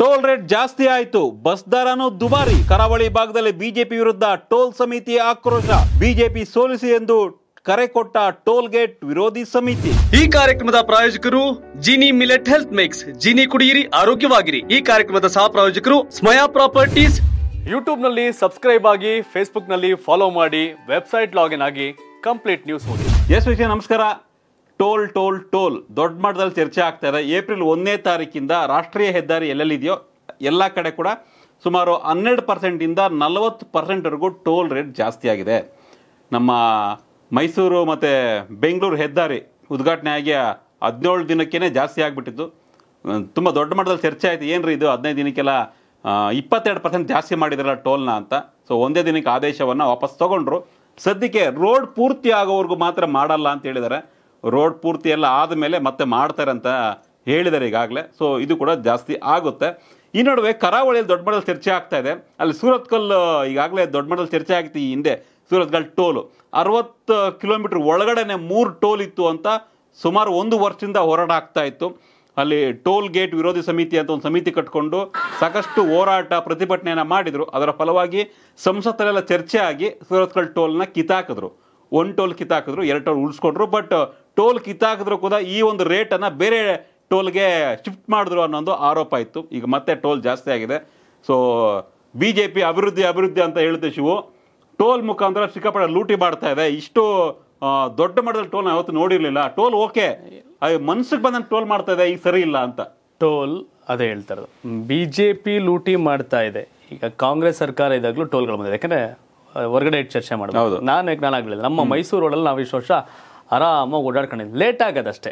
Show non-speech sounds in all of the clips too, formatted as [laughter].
toll rate ಜಾಸ್ತಿ ಆಯಿತು bus ದರನೂ ದುಬಾರಿ ಕರಾವಳಿ ಭಾಗದಲ್ಲಿ ಬಿಜೆಪಿ ವಿರುದ್ಧ ಟೋಲ್ ಸಮಿತಿ ಆಕ್ರೋಶ ಬಿಜೆಪಿ ಸೋಲಿಸಿ ಎಂದು ಕರೆ ಕೊಟ್ಟ ಟೋಲ್ ಗೇಟ್ ವಿರೋಧಿ ಸಮಿತಿ ಈ ಕಾರ್ಯಕ್ರಮದ ಪ್ರಾಯೋಜಕರು Jeeni millet health mix Jeeni ಕುಡಿಯಿರಿ ಆರೋಗ್ಯವಾಗಿರಿ ಈ ಕಾರ್ಯಕ್ರಮದ ಸಹ ಪ್ರಾಯೋಜಕರು ಸ್ಮಯಾ ಪ್ರಾಪರ್ಟೀಸ್ ಯೂಟ್ಯೂಬ್ ನಲ್ಲಿ ಸಬ್ಸ್ಕ್ರೈಬ್ ಆಗಿ ಫೇಸ್ಬುಕ್ ನಲ್ಲಿ ಫಾಲೋ ಮಾಡಿ ವೆಬ್ಸೈಟ್ ಲಾಗಿನ್ ಆಗಿ ಕಂಪ್ಲೀಟ್ ನ್ಯೂಸ್ ಓದಿ ಎಸ್ ವಿಷಯ ನಮಸ್ಕಾರ ಟೋಲ್ ಟೋಲ್ ಟೋಲ್ ದೊಡ್ಡ ಮಟ್ಟದಲ್ಲಿ ಚರ್ಚೆ ಆಗ್ತಾ ಇದೆ ಏಪ್ರಿಲ್ ಒಂದನೇ ತಾರೀಕಿಂದ ರಾಷ್ಟ್ರೀಯ ಹೆದ್ದಾರಿ ಎಲ್ಲೆಲ್ಲಿದೆಯೋ ಎಲ್ಲ ಕಡೆ ಕೂಡ ಸುಮಾರು ಹನ್ನೆರಡು ಪರ್ಸೆಂಟಿಂದ ನಲವತ್ತು ಪರ್ಸೆಂಟ್ವರೆಗೂ ಟೋಲ್ ರೇಟ್ ಜಾಸ್ತಿ ಆಗಿದೆ ನಮ್ಮ ಮೈಸೂರು ಮತ್ತು ಬೆಂಗಳೂರು ಹೆದ್ದಾರಿ ಉದ್ಘಾಟನೆ ಆಗಿ ಹದಿನೇಳು ದಿನಕ್ಕೇ ಜಾಸ್ತಿ ಆಗಿಬಿಟ್ಟಿತ್ತು ತುಂಬ ದೊಡ್ಡ ಮಟ್ಟದಲ್ಲಿ ಚರ್ಚೆ ಆಯಿತು ಏನು ರೀ ಇದು ಹದಿನೈದು ದಿನಕ್ಕೆಲ್ಲ ಇಪ್ಪತ್ತೆರಡು ಪರ್ಸೆಂಟ್ ಜಾಸ್ತಿ ಮಾಡಿದ್ರಲ್ಲ ಟೋಲ್ನ ಅಂತ ಸೊ ಒಂದೇ ದಿನಕ್ಕೆ ಆದೇಶವನ್ನು ವಾಪಸ್ ತೊಗೊಂಡ್ರು ಸದ್ಯಕ್ಕೆ ರೋಡ್ ಪೂರ್ತಿ ಆಗೋವರೆಗೂ ಮಾತ್ರ ಮಾಡಲ್ಲ ಅಂತ ಹೇಳಿದ್ದಾರೆ ರೋಡ್ ಪೂರ್ತಿ ಎಲ್ಲ ಆದಮೇಲೆ ಮತ್ತೆ ಮಾಡ್ತಾರೆ ಅಂತ ಹೇಳಿದ್ದಾರೆ ಈಗಾಗಲೇ ಸೊ ಇದು ಕೂಡ ಜಾಸ್ತಿ ಆಗುತ್ತೆ ಈ ನಡುವೆ ಕರಾವಳಿಯಲ್ಲಿ ದೊಡ್ಡ ಮಟ್ಟದಲ್ಲಿ ಚರ್ಚೆ ಆಗ್ತಾ ಇದೆ ಅಲ್ಲಿ ಸೂರತ್ಕಲ್ ಈಗಾಗಲೇ ದೊಡ್ಡ ಮಟ್ಟದಲ್ಲಿ ಚರ್ಚೆ ಆಗಿತ್ತು ಈ ಹಿಂದೆ ಸೂರತ್ಗಲ್ ಟೋಲು ಅರವತ್ತು ಕಿಲೋಮೀಟ್ರ್ ಒಳಗಡೆನೆ ಮೂರು ಟೋಲ್ ಇತ್ತು ಅಂತ ಸುಮಾರು ಒಂದು ವರ್ಷದಿಂದ ಹೋರಾಟ ಆಗ್ತಾ ಇತ್ತು ಅಲ್ಲಿ ಟೋಲ್ ಗೇಟ್ ವಿರೋಧಿ ಸಮಿತಿ ಅಂತ ಒಂದು ಸಮಿತಿ ಕಟ್ಕೊಂಡು ಸಾಕಷ್ಟು ಹೋರಾಟ ಪ್ರತಿಭಟನೆಯನ್ನು ಮಾಡಿದರು ಅದರ ಫಲವಾಗಿ ಸಂಸತ್ತಲ್ಲೆಲ್ಲ ಚರ್ಚೆ ಆಗಿ ಸೂರತ್ಕಲ್ ಟೋಲ್ನ ಕಿತಾಕಿದ್ರು ಒಂದು ಟೋಲ್ ಕಿತ್ತಾಕಿದ್ರು ಎರಡು ಟೋಲ್ ಉಳಿಸ್ಕೊಂಡ್ರು ಬಟ್ ಟೋಲ್ ಕಿತ್ತಾಕಿದ್ರು ಕೂಡ ಈ ಒಂದು ರೇಟನ್ನು ಬೇರೆ ಟೋಲ್ಗೆ ಶಿಫ್ಟ್ ಮಾಡಿದ್ರು ಅನ್ನೋದು ಆರೋಪ ಇತ್ತು ಈಗ ಮತ್ತೆ ಟೋಲ್ ಜಾಸ್ತಿ ಆಗಿದೆ ಸೊ ಬಿ ಜೆ ಪಿ ಅಭಿವೃದ್ಧಿ ಅಭಿವೃದ್ಧಿ ಅಂತ ಹೇಳಿದೆ ಶಿವು ಟೋಲ್ ಮುಖಾಂತರ ಸಿಕ್ಕಾಪಟ್ಟೆ ಲೂಟಿ ಮಾಡ್ತಾ ಇದೆ ಇಷ್ಟು ದೊಡ್ಡ ಮಟ್ಟದಲ್ಲಿ ಟೋಲ್ ಯಾವತ್ತು ನೋಡಿರಲಿಲ್ಲ ಟೋಲ್ ಓಕೆ ಮನ್ಸಿಗೆ ಬಂದಂಗೆ ಟೋಲ್ ಮಾಡ್ತಾ ಇದೆ ಈಗ ಸರಿ ಇಲ್ಲ ಅಂತ ಟೋಲ್ ಅದೇ ಹೇಳ್ತಾರೆ ಬಿ ಜೆ ಪಿ ಲೂಟಿ ಮಾಡ್ತಾ ಇದೆ ಈಗ ಕಾಂಗ್ರೆಸ್ ಸರ್ಕಾರ ಇದಾಗಲೂ ಟೋಲ್ಗಳು ಬಂದಿದೆ ಯಾಕಂದರೆ ಹೊರಗಡೆ ಚರ್ಚೆ ಮಾಡಬಹುದು ನಾನು ಜ್ಞಾನ ಆಗಲಿಲ್ಲ ನಮ್ಮ ಮೈಸೂರು ರೋಡಲ್ಲಿ ನಾವು ಇಷ್ಟು ವರ್ಷ ಆರಾಮಾಗಿ ಓಡಾಡ್ಕೊಂಡಿದ್ವಿ ಲೇಟ್ ಆಗದಷ್ಟೇ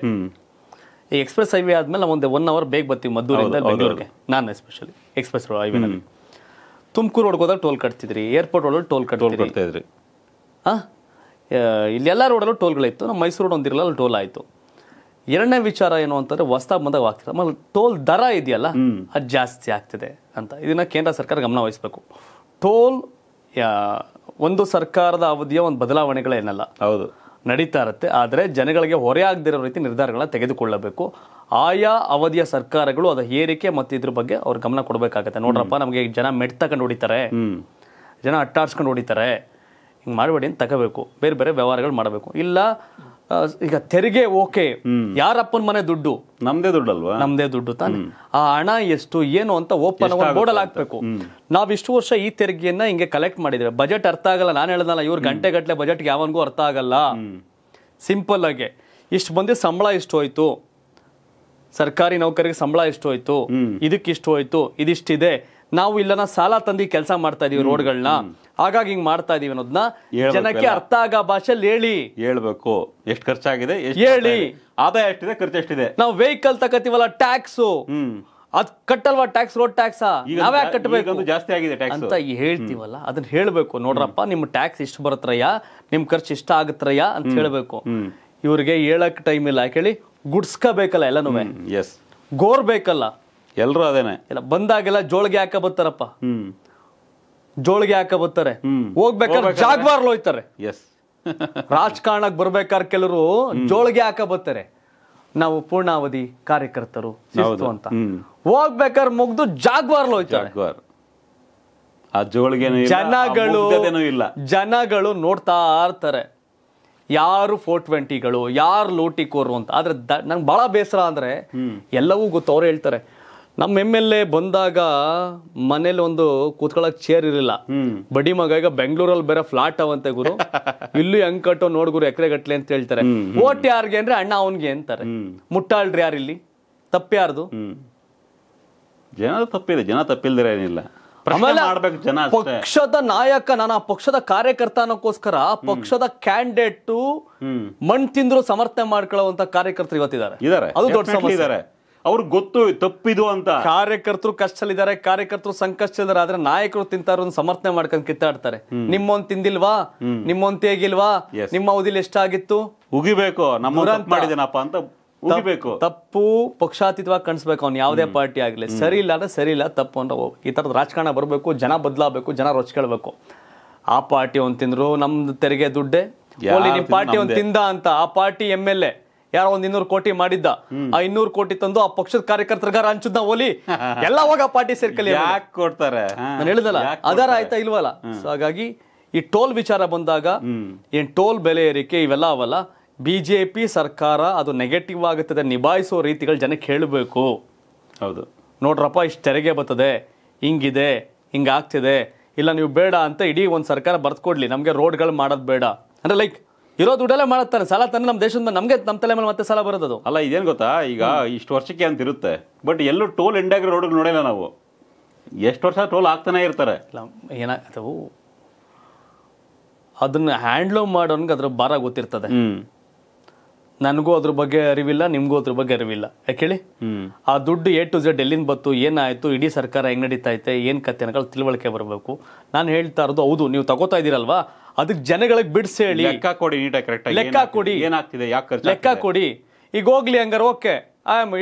ಈ ಎಕ್ಸ್ಪ್ರೆಸ್ ಹೈವೇ ಆದ್ಮೇಲೆ ನಾವು ಒಂದು ಒನ್ ಅವರ್ ಬೇಗ ಬರ್ತೀವಿ ಮದ್ದೂರಿಂದ ಬೆಂಗಳೂರಿಗೆ ನಾನು ಎಸ್ಪೆಷಲಿ ಎಕ್ಸ್ಪ್ರೆಸ್ ಹೈವೇನಲ್ಲಿ ತುಮಕೂರು ರೋಡ್ಗೆ ಹೋದಾಗ ಟೋಲ್ ಕಟ್ತಿದ್ರಿ ಏರ್ಪೋರ್ಟ್ ಒಳಗೆ ಟೋಲ್ ಕಟ್ತಿದ್ರಿ ಹಾಂ ಇಲ್ಲೆಲ್ಲ ರೋಡಲ್ಲೂ ಟೋಲ್ಗಳಿತ್ತು ನಮ್ಮ ಮೈಸೂರು ರೋಡ್ ಒಂದಿರಲ್ಲ ಅಲ್ಲಿ ಟೋಲ್ ಆಯಿತು ಎರಡನೇ ವಿಚಾರ ಏನು ಅಂತಂದ್ರೆ ಹೊಸ್ದಾಗಿ ಬಂದಾಗ ಆಗ್ತದೆ ಆಮೇಲೆ ಟೋಲ್ ದರ ಇದೆಯಲ್ಲ ಅದು ಜಾಸ್ತಿ ಆಗ್ತಿದೆ ಅಂತ ಇದನ್ನ ಕೇಂದ್ರ ಸರ್ಕಾರ ಗಮನ ವಹಿಸ್ಬೇಕು ಟೋಲ್ ಒಂದು ಸರ್ಕಾರದ ಅವಧಿಯ ಒಂದು ಬದಲಾವಣೆಗಳೇನಲ್ಲ ಹೌದು ನಡೀತಾ ಇರುತ್ತೆ ಆದರೆ ಜನಗಳಿಗೆ ಹೊರೆ ಆಗದಿರೋ ರೀತಿ ನಿರ್ಧಾರಗಳನ್ನ ತೆಗೆದುಕೊಳ್ಳಬೇಕು ಆಯಾ ಅವಧಿಯ ಸರ್ಕಾರಗಳು ಅದರ ಏರಿಕೆ ಮತ್ತು ಇದ್ರ ಬಗ್ಗೆ ಅವ್ರ ಗಮನ ಕೊಡಬೇಕಾಗತ್ತೆ ನೋಡ್ರಪ್ಪ ನಮಗೆ ಜನ ಮೆಟ್ ತಗೊಂಡು ಹೊಡಿತಾರೆ ಜನ ಅಟ್ಟಾಡ್ಸ್ಕೊಂಡು ಹೊಡಿತಾರೆ ಹಿಂಗೆ ಮಾಡಬೇಡಿ ಅಂತ ತಗೋಬೇಕು ಬೇರೆ ಬೇರೆ ವ್ಯವಹಾರಗಳು ಮಾಡಬೇಕು ಇಲ್ಲ ಈಗ ತೆರಿಗೆ ಓಕೆ ಯಾರಪ್ಪನ ಮನೆ ದುಡ್ಡು ನಮ್ದೇ ದುಡ್ಡು ಅಲ್ವಾ ನಮ್ದೇ ದುಡ್ಡು ತಾನೆ ಆ ಹಣ ಎಷ್ಟು ಏನು ಅಂತ ಓಪನ್ ಬೋರ್ಡಲ್ಲಿ ಹಾಕ್ಬೇಕು ನಾವ್ ಇಷ್ಟು ವರ್ಷ ಈ ತೆರಿಗೆಯನ್ನ ಹಿಂಗೆ ಕಲೆಕ್ಟ್ ಮಾಡಿದ್ರೆ ಬಜೆಟ್ ಅರ್ಥ ಆಗಲ್ಲ ನಾನು ಹೇಳ್ದಲ್ಲ ಇವ್ರ ಗಂಟೆ ಗಟ್ಟಲೆ ಬಜೆಟ್ ಯಾವನ್ಗೂ ಅರ್ಥ ಆಗಲ್ಲ ಸಿಂಪಲ್ ಆಗಿ ಇಷ್ಟು ಬಂದು ಸಂಬಳ ಇಷ್ಟು ಹೋಯ್ತು ಸರ್ಕಾರಿ ನೌಕರಿಗೆ ಸಂಬಳ ಇಷ್ಟು ಹೋಯ್ತು ಇದಕ್ಕೆ ಇಷ್ಟು ಹೋಯ್ತು ಇದಿಷ್ಟಿದೆ ನಾವು ಇಲ್ಲನ ಸಾಲ ತಂದು ಕೆಲಸ ಮಾಡ್ತಾ ಇದೀವಿ ರೋಡ್ಗಳನ್ನ ಹಾಗಾಗಿ ಹಿಂಗ್ ಮಾಡ್ತಾ ಇದೀವಿ ಅನ್ನೋದನ್ನ ಜನಕ್ಕೆ ಅರ್ಥ ಆಗ ಭಾಷೆಲಿ ಹೇಳಿ ಹೇಳ್ಬೇಕು ಎಷ್ಟು ಖರ್ಚಾಗಿದೆ ಹೇಳಿ ಆದಾಯ ಎಷ್ಟಿದೆ ಖರ್ಚು ಎಷ್ಟಿದೆ ನಾವು ವೆಹಿಕಲ್ ತಕತೀವಲ್ಲ ಟ್ಯಾಕ್ಸ್ ಅದ್ ಕಟ್ಟಲ್ವಾ ಟ್ಯಾಕ್ಸ್ ರೋಡ್ ಟ್ಯಾಕ್ಸ್ ಕಟ್ಟಬೇಕು ಜಾಸ್ತಿ ಆಗಿದೆ ಅಂತ ಹೇಳ್ತೀವಲ್ಲ ಅದನ್ನ ಹೇಳ್ಬೇಕು ನೋಡ್ರಪ್ಪ ನಿಮ್ ಟ್ಯಾಕ್ಸ್ ಇಷ್ಟು ಬರತ್ರಯ್ಯ ನಿಮ್ ಖರ್ಚು ಇಷ್ಟ ಆಗತ್ರಯ್ಯ ಅಂತ ಹೇಳ್ಬೇಕು ಇವ್ರಿಗೆ ಹೇಳಕ್ ಟೈಮ್ ಇಲ್ಲ ಕೇಳಿ ಗುಡ್ಸ್ಕೋಬೇಕಲ್ಲ ಎಲ್ಲನೂ ಎಸ್ ಗೋರ್ ಬೇಕಲ್ಲ ಎಲ್ಲರೂ ಅದೇನೆ ಇಲ್ಲ ಬಂದಾಗೆಲ್ಲ ಜೋಳಿಗೆ ಹಾಕ ಬರ್ತಾರಪ್ಪ ಜೋಳಿಗೆ ಹಾಕ ಬರ್ತಾರೆ ಹೋಗ್ಬೇಕಾದ್ರೆ ಜಾಗ್ವಾರ್ಲ್ ಹೋಯ್ತಾರೆ ಎಸ್ [laughs] ರಾಜಕಾರಣಕ್ಕೆ ಬರ್ಬೇಕಾದ್ರೆ ಕೆಲವರು ಜೋಳಿಗೆ ಹಾಕ ಬರ್ತಾರೆ ನಾವು ಪೂರ್ಣಾವಧಿ ಕಾರ್ಯಕರ್ತರು ಅಂತ ಹೋಗ್ಬೇಕಾದ್ರೆ ಮುಗ್ದು ಜಾಗ್ವಾರ್ಲ್ ಹೋಯ್ತಾರೆ ಜನಗಳು ಇಲ್ಲ ಜನಗಳು ನೋಡ್ತಾ ಇರ್ತಾರೆ ಯಾರು ಫೋರ್ ಟ್ವೆಂಟಿಗಳು ಯಾರು ಲೋಟಿ ಕೋರು ಅಂತ ಆದ್ರೆ ನಂಗೆ ಬಹಳ ಬೇಸರ ಅಂದ್ರೆ ಎಲ್ಲವೂ ಗೊತ್ತು ಅವ್ರು ಹೇಳ್ತಾರೆ ನಮ್ಮ ಎಮ್ ಎಲ್ ಎ ಬಂದಾಗ ಮನೇಲಿ ಒಂದು ಕೂತ್ಕೊಳ್ಳಕ್ ಚೇರ್ ಇರಲಿಲ್ಲ ಬಡಿ ಮಗ ಈಗ ಬೆಂಗಳೂರಲ್ಲಿ ಬೇರೆ ಫ್ಲಾಟ್ ಅವಂತೆ ಗುರು [laughs] ಇಲ್ಲೂ ಹೆಂಗ್ ಕಟ್ಟೋ ನೋಡ್ ಗುರು ಎಕರೆ ಗಟ್ಲೆ ಅಂತ ಹೇಳ್ತಾರೆ ಓಟ್ ಯಾರಿಗೆ ಅಂದ್ರೆ ಅಣ್ಣ ಅವನ್ಗೆ ಅಂತಾರೆ ಮುಟ್ಟಾಳ್ರಿ ಯಾರು ಇಲ್ಲಿ ತಪ್ಪ್ಯಾರ್ದು ಜನ ತಪ್ಪಿದೆ ಜನ ತಪ್ಪಿಲ್ದಿರ ಏನಿಲ್ಲ ಜನ ಪಕ್ಷದ ನಾಯಕ ನಾನು ಆ ಪಕ್ಷದ ಕಾರ್ಯಕರ್ತನಕ್ಕೋಸ್ಕರ ಪಕ್ಷದ ಕ್ಯಾಂಡಿಡೇಟ್ ಮಣ್ ತಿಂದ್ರು ಸಮರ್ಥನೆ ಮಾಡ್ಕೊಳ್ಳುವಂತ ಕಾರ್ಯಕರ್ತರು ಇವತ್ತಿದ್ದಾರೆ ಅದು ದೊಡ್ಡ ಸಮಸ್ಯೆ ಅವ್ರಿಗೆ ಗೊತ್ತು ತಪ್ಪಿದು ಅಂತ ಕಾರ್ಯಕರ್ತರು ಕಷ್ಟದಲ್ಲಿದ್ದಾರೆ ಕಾರ್ಯಕರ್ತರು ಸಂಕಷ್ಟದಲ್ಲಿದ್ದಾರೆ ಆದ್ರೆ ನಾಯಕರು ತಿಂತಾರ ಸಮರ್ಥನೆ ಮಾಡ್ಕೊಂಡು ಕಿತ್ತಾಡ್ತಾರೆ ನಿಮ್ಮೊಂದು ತಿಂದಿಲ್ವಾ ನಿಮ್ಮೊಂದ್ ತೇಗಿಲ್ವಾ ನಿಮ್ಮ ಅವಧಿಲಿ ಎಷ್ಟಾಗಿತ್ತು ಉಗಿಬೇಕು ನಮ್ಮ ಮಾಡಿದೇನಪ್ಪ ಅಂತ ಉಗಿಬೇಕು ತಪ್ಪು ಪಕ್ಷಾತೀತವಾಗಿ ಕಾಣಿಸ್ಬೇಕು ಅವ್ನು ಯಾವುದೇ ಪಾರ್ಟಿ ಆಗ್ಲಿ ಸರಿ ಇಲ್ಲ ಅಂದ್ರೆ ಸರಿ ಇಲ್ಲ ತಪ್ಪು ಅಂತ ಈ ತರದ ರಾಜಕಾರಣ ಬರಬೇಕು ಜನ ಬದಲಾಗಬೇಕು ಜನ ರೊಚ್ಕೊಳ್ಬೇಕು ಆ ಪಾರ್ಟಿ ಒಂದ್ ತಿಂದ್ರು ನಮ್ದು ತೆರಿಗೆ ದುಡ್ಡೆ ಪಾರ್ಟಿ ಒಂದ್ ತಿಂದ ಅಂತ ಆ ಪಾರ್ಟಿ ಎಂ ಎಲ್ ಎ ಯಾರೋ ಒಂದ್ ಇನ್ನೂರು ಕೋಟಿ ಮಾಡಿದ್ದ ಆ ಇನ್ನೂರು ಕೋಟಿ ತಂದು ಆ ಪಕ್ಷದ ಕಾರ್ಯಕರ್ತರಿಗಾರ ಹಂಚದ್ನ ಓಲಿ [laughs] ಎಲ್ಲ ಹೋಗ ಪಾರ್ಟಿ ಸರ್ಕಲ್ ಕೊಡ್ತಾರೆ ನಾನು ಹೇಳಿದಲ್ಲ ಆಧಾರ ಆಯ್ತಾ ಇಲ್ವಲ್ಲ ಸೊ ಹಾಗಾಗಿ ಈ ಟೋಲ್ ವಿಚಾರ ಬಂದಾಗ ಏನ್ ಟೋಲ್ ಬೆಲೆ ಏರಿಕೆ ಇವೆಲ್ಲ ಅವಲ್ಲ ಬಿಜೆಪಿ ಸರ್ಕಾರ ಅದು ನೆಗೆಟಿವ್ ಆಗುತ್ತದೆ ನಿಭಾಯಿಸೋ ರೀತಿಗಳು ಜನಕ್ಕೆ ಹೇಳಬೇಕು ಹೌದು ನೋಡ್ರಪ್ಪ ಇಷ್ಟು ತೆರಿಗೆ ಬರ್ತದೆ ಹಿಂಗಿದೆ ಹಿಂಗಾಗ್ತಿದೆ ಇಲ್ಲ ನೀವು ಬೇಡ ಅಂತ ಇಡೀ ಒಂದು ಸರ್ಕಾರ ಬರ್ತ್ಕೊಡ್ಲಿ ನಮಗೆ ರೋಡ್ಗಳು ಮಾಡೋದು ಬೇಡ ಅಂದರೆ ಲೈಕ್ ಇರೋ ದುಡ್ಡಲ್ಲೇ ಮಾಡುತ್ತಾನೆ ಸಾಲ ತಾನೆ ನಮ್ಮ ದೇಶದ ನಮಗೆ ನಮ್ಮ ತಲೆ ಮೇಲೆ ಮತ್ತೆ ಸಾಲ ಬರೋದು ಅಲ್ಲ ಇದೇನು ಗೊತ್ತಾ ಈಗ ಇಷ್ಟು ವರ್ಷಕ್ಕೆ ಅಂತ ಇರುತ್ತೆ ಬಟ್ ಎಲ್ಲೂ ಟೋಲ್ ಇಂಡಿಯಾಗೆ ರೋಡ್ಗೆ ನೋಡಿಲ್ಲ ನಾವು ಎಷ್ಟು ವರ್ಷ ಟೋಲ್ ಆಗ್ತಾನೆ ಇರ್ತಾರೆ ಏನಾಗ್ತವು ಅದನ್ನ ಹ್ಯಾಂಡ್ಲ್ ಮಾಡೋನ್ಗೆ ಅದ್ರ ಭಾರ ಗೊತ್ತಿರ್ತದೆ ನನಗೂ ಅದ್ರ ಬಗ್ಗೆ ಅರಿವಿಲ್ಲ ನಿಮಗೂ ಅದ್ರ ಬಗ್ಗೆ ಅರಿವಿಲ್ಲ ಯಾಕೆ ಹೇಳಿ ಆ ದುಡ್ಡು ಎ ಟು ಝೆಡ್ ಎಲ್ಲಿಂದ ಬಂತು ಏನಾಯಿತು ಇಡೀ ಸರ್ಕಾರ ಹೆಂಗ್ ನಡೀತಾ ಐತೆ ಏನು ಕತೆ ಅನ್ನೋದು ತಿಳುವಳಿಕೆ ಬರಬೇಕು ನಾನು ಹೇಳ್ತಾ ಇರೋದು ಹೌದು ನೀವು ತಗೋತಾ ಇದ್ದೀರಲ್ವಾ ಅದಕ್ಕೆ ಜನಗಳಿಗೆ ಬಿಡ್ಸಿ ಹೇಳಿ ಲೆಕ್ಕ ಕೊಡಿ ನೀಟಾಗಿ ಕರೆಕ್ಟ್ ಲೆಕ್ಕ ಕೊಡಿ ಏನಾಗ್ತಿದೆ ಯಾಕೆ ಲೆಕ್ಕ ಕೊಡಿ ಈಗ ಹೋಗ್ಲಿ ಹಂಗಾರ ಓಕೆ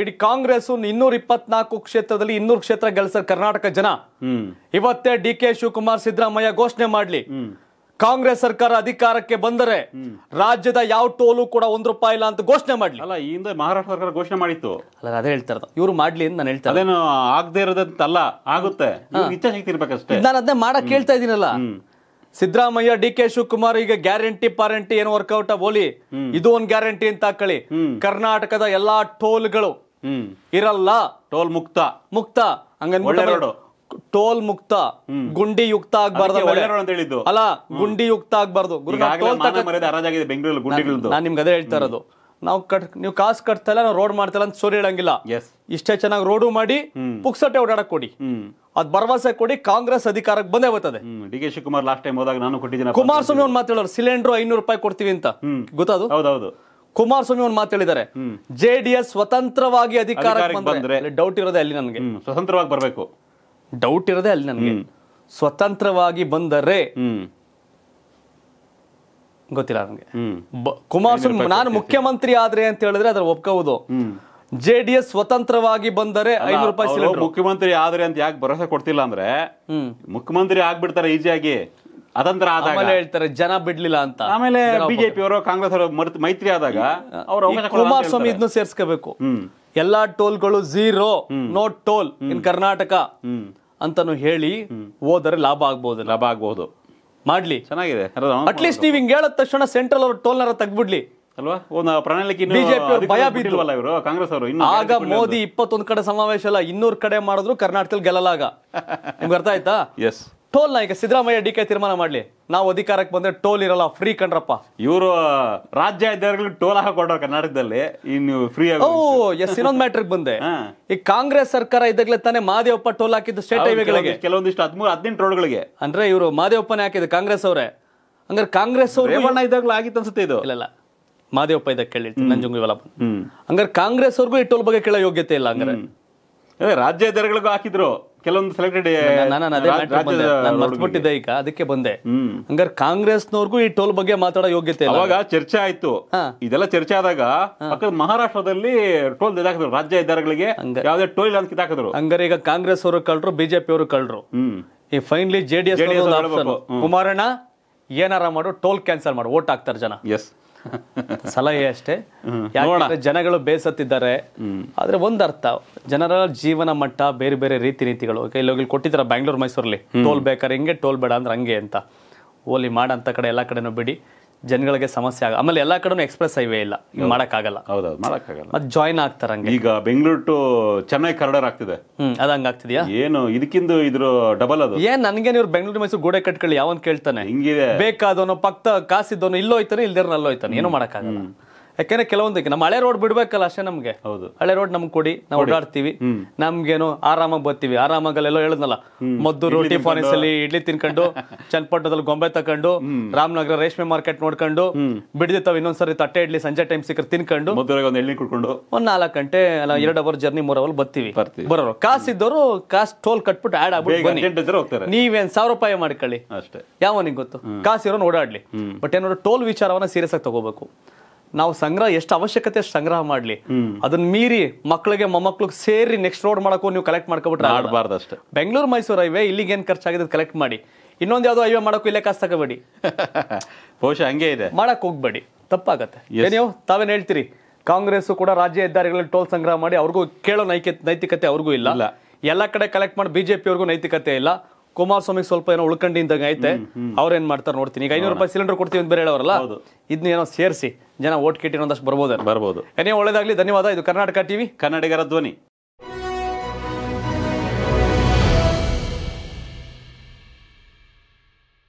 ಇಡೀ ಕಾಂಗ್ರೆಸ್ ಇನ್ನೂರ ಇಪ್ಪತ್ನಾಲ್ಕು ಕ್ಷೇತ್ರದಲ್ಲಿ ಇನ್ನೂರು ಕ್ಷೇತ್ರ ಗೆಲ್ಸರ್ ಕರ್ನಾಟಕ ಜನ ಇವತ್ತೇ ಡಿ ಕೆ ಶಿವಕುಮಾರ್ ಸಿದ್ದರಾಮಯ್ಯ ಘೋಷಣೆ ಮಾಡ್ಲಿ ಕಾಂಗ್ರೆಸ್ ಸರ್ಕಾರ ಅಧಿಕಾರಕ್ಕೆ ಬಂದರೆ ರಾಜ್ಯದ ಯಾವ ಟೋಲು ಕೂಡ ಒಂದ್ ರೂಪಾಯಿ ಇಲ್ಲ ಅಂತ ಘೋಷಣೆ ಮಾಡ್ಲಿ ಅಲ್ಲ ಈ ಹಿಂದೆ ಮಹಾರಾಷ್ಟ್ರ ಸರ್ಕಾರ ಘೋಷಣೆ ಮಾಡಿತ್ತು ಅಲ್ಲ ಅದೇ ಹೇಳ್ತಾರ ಇವ್ರು ಮಾಡ್ಲಿ ಅಂತ ನಾನು ಹೇಳ್ತಾರೆ ಅದೇನು ಆಗದೆ ಇರೋದಂತಲ್ಲ ಆಗುತ್ತೆ ಇಚ್ಛಾಶಕ್ತಿ ಇರ್ಬೇಕಷ್ಟೇ ನಾನು ಅದನ್ನ ಮಾಡಕ್ ಹೇಳ್ತಾ ಇದೀನಲ್ಲ ಸಿದ್ದರಾಮಯ್ಯ ಡಿ ಕೆ ಶಿವಕುಮಾರ್ ಈಗ ಗ್ಯಾರಂಟಿ ಪಾರಂಟಿ ಏನು ವರ್ಕೌಟ್ ಬೋಲಿ ಇದು ಒಂದು ಗ್ಯಾರಂಟಿ ಅಂತ ಹಾಕಳಿ ಕರ್ನಾಟಕದ ಎಲ್ಲಾ ಟೋಲ್ಗಳು ಇರಲ್ಲ ಟೋಲ್ ಮುಕ್ತ ಮುಕ್ತ ಹಂಗನ್ಬಿಟ್ಟು ಟೋಲ್ ಮುಕ್ತ ಗುಂಡಿ ಯುಕ್ತ ಆಗ್ಬಾರ್ದು ಅಲ್ಲ ಗುಂಡಿ ಯುಕ್ತ ಆಗ್ಬಾರ್ದು ನಾನು ನಿಮ್ಗೆ ಅದೇ ಹೇಳ್ತಾ ಇರೋದು ನಾವು ಕಟ್ ನೀವು ಕಾಸು ಕಟ್ತಾ ಇಲ್ಲ ನಾವು ರೋಡ್ ಮಾಡ್ತಲ್ಲ ಅಂತ ಸೋರಿ ಹೇಳಂಗಿಲ್ಲ ಇಷ್ಟೇ ಚೆನ್ನಾಗಿ ರೋಡು ಮಾಡಿ ಪುಕ್ಸಟ್ಟೆ ಓಡಾಡಕ್ ಕೊಡಿ ಅದ್ ಭರವಸೆ ಕೊಡಿ ಕಾಂಗ್ರೆಸ್ ಅಧಿಕಾರಕ್ಕೆ ಬಂದೇ ಬರ್ತದೆ D K Shivakumar last time ಹೋದಾಗ ನಾನು ಕೊಟ್ಟಿದ್ದೀನಿ ಕುಮಾರಸ್ವಾಮಿ ಒಂದು ಮಾತಾಡೋರು ಸಿಲಿಂಡರ್ ಐನೂರು ರೂಪಾಯಿ ಕೊಡ್ತೀವಿ ಅಂತ ಗೊತ್ತಾದು ಹೌದೌದು ಕುಮಾರಸ್ವಾಮಿ ಒಂದು ಮಾತಾಡಿದ್ದಾರೆ ಜೆ ಡಿ ಎಸ್ ಸ್ವತಂತ್ರವಾಗಿ ಅಧಿಕಾರ ಬಂದ್ರೆ ಡೌಟ್ ಇರೋದೇ ಅಲ್ಲಿ ನನಗೆ ಸ್ವತಂತ್ರವಾಗಿ ಬರಬೇಕು ಡೌಟ್ ಇರೋದೇ ಅಲ್ಲಿ ನನಗೆ ಸ್ವತಂತ್ರವಾಗಿ ಬಂದರೆ ಗೊತ್ತಿಲ್ಲ ನನಗೆ ಕುಮಾರಸ್ವಾಮಿ ನಾನು ಮುಖ್ಯಮಂತ್ರಿ ಆದ್ರೆ ಅಂತ ಹೇಳಿದ್ರೆ ಅದ್ರ ಒಪ್ಕೋದು ಜೆ ಡಿ ಎಸ್ ಸ್ವತಂತ್ರವಾಗಿ ಬಂದರೆ ಐನೂರು ರೂಪಾಯಿ ಮುಖ್ಯಮಂತ್ರಿ ಆದ್ರೆ ಅಂತ ಯಾಕೆ ಭರವಸೆ ಕೊಡ್ತಿಲ್ಲ ಅಂದ್ರೆ ಮುಖ್ಯಮಂತ್ರಿ ಆಗ್ಬಿಡ್ತಾರೆ ಈಸಿಯಾಗಿ ಅದಂತರ ಹೇಳ್ತಾರೆ ಜನ ಬಿಡ್ಲಿಲ್ಲ ಅಂತ ಆಮೇಲೆ ಬಿಜೆಪಿ ಅವರು ಕಾಂಗ್ರೆಸ್ ಅವರು ಮೈತ್ರಿ ಆದಾಗ ಅವರು ಕುಮಾರಸ್ವಾಮಿ ಇದನ್ನು ಸೇರ್ಸ್ಕೋಬೇಕು ಎಲ್ಲಾ ಟೋಲ್ಗಳು zero no toll in Karnataka ಅಂತಾನು ಹೇಳಿ ಹೋದರೆ ಲಾಭ ಆಗ್ಬಹುದು ಲಾಭ ಆಗ್ಬಹುದು ಮಾಡ್ಲಿ ಚೆನ್ನಾಗಿದೆ ಅಟ್ಲೀಸ್ಟ್ ನೀವು ಹಿಂಗೆ ಹೇಳಿದ ತಕ್ಷಣ ಸೆಂಟ್ರಲ್ ಅವರು ಟೋಲ್ನರ ತೆಗ್ಬಿಡ್ಲಿ ಅಲ್ವಾ ಪ್ರಣಾಳಿಕೆ ಬಿಜೆಪಿ ಭಯ ಇವರು ಕಾಂಗ್ರೆಸ್ ಅವರು ಆಗ ಮೋದಿ ಇಪ್ಪತ್ತೊಂದು ಕಡೆ ಸಮಾವೇಶ ಅಲ್ಲ ಇನ್ನೂರ್ ಕಡೆ ಮಾಡಿದ್ರು ಕರ್ನಾಟಕದಲ್ಲಿ ಗೆಲ್ಲಲಾಗ [laughs] ನಿಮ್ಗೆ ಅರ್ಥ ಆಯ್ತಾ ಎಸ್ ಟೋಲ್ ನ ಈಗ ಸಿದ್ದರಾಮಯ್ಯ ಡಿ ಕೆ ತೀರ್ಮಾನ ಮಾಡ್ಲಿ ನಾವು ಅಧಿಕಾರಕ್ಕೆ ಬಂದ್ರೆ ಟೋಲ್ ಇರಲ್ಲ ಫ್ರೀ ಕಣ್ರಪ್ಪ ಇವರು ರಾಜ್ಯ ಅಧಿಕಾರಿಗಳಿಗೆ ಟೋಲ್ ಹಾಕೊಡೋ ಕರ್ನಾಟಕದಲ್ಲಿ ಇನ್ನು ಫ್ರೀ ಎಸ್ ಇನ್ನೊಂದು ಮ್ಯಾಟ್ರಿಗೆ ಬಂದೆ ಈ ಕಾಂಗ್ರೆಸ್ ಸರ್ಕಾರ ಇದ್ದಾಗಲೇ ತಾನೇ ಮಾದೇವಪ್ಪ ಟೋಲ್ ಹಾಕಿದ್ದು ಸ್ಟೇಟ್ ಹೈವೇಗಳಿಗೆ ಕೆಲವೊಂದಿಷ್ಟು ಹದಿಮೂರು ಹದಿನೆಂಟು ರೋಡ್ಗಳಿಗೆ ಅಂದ್ರೆ ಇವರು ಮಾದೇವಪ್ಪನೇ ಹಾಕಿದ್ದು ಕಾಂಗ್ರೆಸ್ ಅವರೇ ಅಂದ್ರೆ ಕಾಂಗ್ರೆಸ್ ಅವರು ಇದ್ದಾಗಲೂ ಆಗಿತ್ತು ಅನ್ಸುತ್ತೆ ಇದು ಇಲ್ಲ ಮಾದೇವಪ್ಪ ಇದಕ್ಕೆ ಕೇಳಿ ನಂಜುಂಗಿವಲ್ಲ ಹಂಗಾರೆ ಕಾಂಗ್ರೆಸ್ ಅವ್ರಿಗೂ ಈ ಟೋಲ್ ಬಗ್ಗೆ ಕೇಳೋ ಯೋಗ್ಯತೆ ಇಲ್ಲ ಅಂದ್ರೆ ರಾಜ್ಯ ಅಧಿಕಾರಿಗಳಿಗೂ ಹಾಕಿದ್ರು ಕೆಲವೊಂದು ಸೆಲೆಕ್ಟೆಡ್ ಮರ್ತ್ಬಿಟ್ಟಿದ್ದೆ ಈಗ ಅದಕ್ಕೆ ಬಂದೆ ಹಂಗಾರೆ ಕಾಂಗ್ರೆಸ್ನವ್ರಿಗೂ ಈ ಟೋಲ್ ಬಗ್ಗೆ ಮಾತಾಡೋ ಯೋಗ್ಯತೆ ಅವಾಗ ಚರ್ಚೆ ಆಯ್ತು ಇದೆಲ್ಲ ಚರ್ಚೆ ಆದಾಗ ಮಹಾರಾಷ್ಟ್ರದಲ್ಲಿ ಟೋಲ್ ಇದಾಕಿದ್ರು ರಾಜ್ಯ ಹೆದ್ದಾರಿಗಳಿಗೆ ಯಾವುದೇ ಟೋಲ್ ಇಲ್ಲ ಅಂತ ಹಾಕಿದ್ರು ಹಂಗಾರೆ ಈಗ ಕಾಂಗ್ರೆಸ್ ಅವರು ಕಳ್ರು ಬಿಜೆಪಿ ಅವರು ಕಳ್ರು ಈ ಫೈನ್ಲಿ ಜೆಡಿಎಸ್ ಕುಮಾರಣ್ಣ ಏನಾರ ಮಾಡು ಟೋಲ್ ಕ್ಯಾನ್ಸಲ್ ಮಾಡು ಓಟ್ ಹಾಕ್ತಾರೆ ಜನ ಎಸ್ ಸಲಹೆ ಅಷ್ಟೇ ಯಾಕಂದ್ರೆ ಜನಗಳು ಬೇಸತ್ತಿದ್ದಾರೆ ಆದ್ರೆ ಒಂದರ್ಥ ಜನರ ಜೀವನ ಮಟ್ಟ ಬೇರೆ ಬೇರೆ ರೀತಿ ನೀತಿಗಳು ಇಲ್ಲಿ ಕೊಟ್ಟಿದ್ದಾರೆ ಬ್ಯಾಂಗ್ಳೂರ್ ಮೈಸೂರಲ್ಲಿ ಟೋಲ್ ಬೇಕಾದ್ರೆ ಹಿಂಗೆ ಟೋಲ್ ಬೇಡ ಅಂದ್ರೆ ಹಂಗೆ ಅಂತ ಹೋಲಿ ಮಾಡಂತ ಕಡೆ ಎಲ್ಲಾ ಕಡೆನೂ ಬಿಡಿ ಜನಗಳಿಗೆ ಸಮಸ್ಯೆ ಆಗ ಆಮೇಲೆ ಎಲ್ಲಾ ಕಡೆನೂ ಎಕ್ಸ್ಪ್ರೆಸ್ ಹೈವೇ ಇಲ್ಲ ಮಾಡಕ್ಕಾಗಲ್ಲ ಹೌದೌದು ಮಾಡಕ್ಕಾಗಲ್ಲ ಮತ್ತೆ ಜಾಯ್ನ್ ಆಗ್ತಾರಂಗೆ ಈಗ ಬೆಂಗಳೂರು ಟು ಚೆನ್ನೈ ಕರಡರ್ ಆಗ್ತಿದೆ ಹ್ಮ್ ಅದ ಹಂಗಾಗ್ತಿದ್ಯಾ ಏನು ಇದಕ್ಕಿಂತ ಇದ್ರು ಡಬಲ್ ಅದು ಏನ್ ನನ್ಗೆ ಇವ್ರು ಬೆಂಗಳೂರು ಮೈಸೂರು ಗೋಡೆ ಕಟ್ಕೊಳ್ಳಿ ಯಾವನ್ ಕೇಳ್ತಾನೆ ಹಿಂಗಿದೆ ಬೇಕಾದವನು ಪಕ್ಕ ಕಾಸಿದ್ದವನು ಇಲ್ಲೋಯ್ತಾನೆ ಇಲ್ದಿರ ಅಲ್ಲೋಯ್ತಾನೆ ಏನು ಮಾಡಕ್ಕಾಗಲ್ಲ ಯಾಕಂದ್ರೆ ಕೆಲವೊಂದಕ್ಕೆ ನಮ್ಮ ಹಳೆ ರೋಡ್ ಬಿಡ್ಬೇಕಲ್ಲ ಅಷ್ಟೇ ನಮ್ಗೆ ಹೌದು ಹಳೆ ರೋಡ್ ನಮ್ಗೆ ಕೊಡಿ ನಾವು ಓಡಾಡ್ತೀವಿ ನಮ್ಗೇನು ಆರಾಮಾಗಿ ಬರ್ತೀವಿ ಆರಾಮಾಗಲ್ಲೆಲ್ಲ ಹೇಳದ್ನಲ್ಲ ಮದ್ದು ರೋಟಿ ಫಾರಿನ್ಸ್ ಅಲ್ಲಿ ಇಡ್ಲಿ ತಿನ್ಕೊಂಡು ಚನ್ನಪಟ್ಟಣದಲ್ಲಿ ಗೊಂಬೆ ತಕೊಂಡು ರಾಮನಗರ ರೇಷ್ಮೆ ಮಾರ್ಕೆಟ್ ನೋಡ್ಕೊಂಡು ಬಿಡ್ದಿತ್ತಾವ ಇನ್ನೊಂದ್ಸರಿ ತಟ್ಟೆ ಇಡ್ಲಿ ಸಂಜೆ ಟೈಮ್ ಸಿಕ್ಕ ತಿನ್ಕೊಂಡು ಒಂದು ಕುಡ್ಕೊಂಡು ಒಂದ್ ನಾಲ್ಕು ಗಂಟೆ ಅಲ್ಲ ಎರಡು ಅವರ್ ಜರ್ನಿ ಮೂರ್ ಅವರ್ ಬರ್ತೀವಿ ಬರೋರು ಕಾಸ್ ಇದ್ದವರು ಕಾಸ್ ಟೋಲ್ ಕಟ್ಬಿಟ್ಟು ಆಡ್ ಆಗ್ಬಿಟ್ಟು ನೀವೇನ್ ಸಾವಿರ ರೂಪಾಯಿ ಮಾಡ್ಕೊಳ್ಳಿ ಅಷ್ಟೇ ಯಾವ ಗೊತ್ತು ಕಾಸ್ ಇರೋನ್ ಓಡಾಡ್ಲಿ ಬಟ್ ಏನೋ ಟೋಲ್ ವಿಚಾರವನ್ನ ಸೀರಿಯಸ್ ಆಗಿ ತಗೋಬೇಕು ನಾವು ಸಂಗ್ರಹ ಎಷ್ಟು ಅವಶ್ಯಕತೆ ಸಂಗ್ರಹ ಮಾಡ್ಲಿ ಅದನ್ನ ಮೀರಿ ಮಕ್ಕಳಿಗೆ ಮೊಮ್ಮಕ್ಳಿಗೆ ಸೇರಿ ನೆಕ್ಸ್ಟ್ ರೋಡ್ ಮಾಡಕ್ಕೂ ನೀವು ಕಲೆಕ್ಟ್ ಮಾಡ್ಕೊಬಿಟ್ರೆ ಆಡಬಾರ್ದಷ್ಟು ಅಷ್ಟೇ ಬೆಂಗಳೂರು ಮೈಸೂರು ಹೈವೇ ಇಲ್ಲಿಗೆ ಏನು ಖರ್ಚಾಗಿದೆ ಕಲೆಕ್ಟ್ ಮಾಡಿ ಇನ್ನೊಂದು ಯಾವ್ದೋ ಹೈವೇ ಮಾಡೋಕ್ಕೂ ಇಲ್ಲೇ ಕಾಸ್ ತಗೋಬೇಡಿ [laughs] ಬಹುಶಃ ಹಂಗೆ ಇದೆ ಮಾಡಕ್ ಹೋಗ್ಬೇಡಿ ತಪ್ಪಾಗತ್ತೆ ನೀವು ತಾವೇನು ಹೇಳ್ತೀರಿ ಕಾಂಗ್ರೆಸ್ ಕೂಡ ರಾಜ್ಯ ಹೆದ್ದಾರಿಗಳಲ್ಲಿ ಟೋಲ್ ಸಂಗ್ರಹ ಮಾಡಿ ಅವ್ರಿಗೂ ಕೇಳೋ ನೈತಿಕತೆ ಅವ್ರಿಗೂ ಇಲ್ಲ ಎಲ್ಲ ಕಡೆ ಕಲೆಕ್ಟ್ ಮಾಡಿ ಬಿಜೆಪಿ ಅವ್ರಿಗೂ ನೈತಿಕತೆ ಇಲ್ಲ ಕುಮಾರಸ್ವಾಮಿ ಸ್ವಲ್ಪ ಏನೋ ಉಳ್ಕಂಡಿ ಇದ್ದಂಗೆ ಐತೆ ಏನ್ ಮಾಡ್ತಾರೆ ನೋಡ್ತೀನಿ ಈಗ ಐನೂರು ರೂಪಾಯಿ ಸಿಲಿಂಡರ್ ಕೊಡ್ತೀವಿ ಅಂತ ಬೇರೆ ಹೇಳೋರಲ್ಲ ಇದನ್ನ ಏನೋ ಸೇರಿಸಿ ಜನ ಓಟ್ ಕಿಟ್ಟಿನ ಒಂದಷ್ಟು ಬರ್ಬೋದು ಬರ್ಬೋದು ಏನೇ ಒಳ್ಳೇದಾಗ್ಲಿ ಧನ್ಯವಾದ ಇದು ಕರ್ನಾಟಕ ಟಿವಿ ಕನ್ನಡಿಗರ ಧ್ವನಿ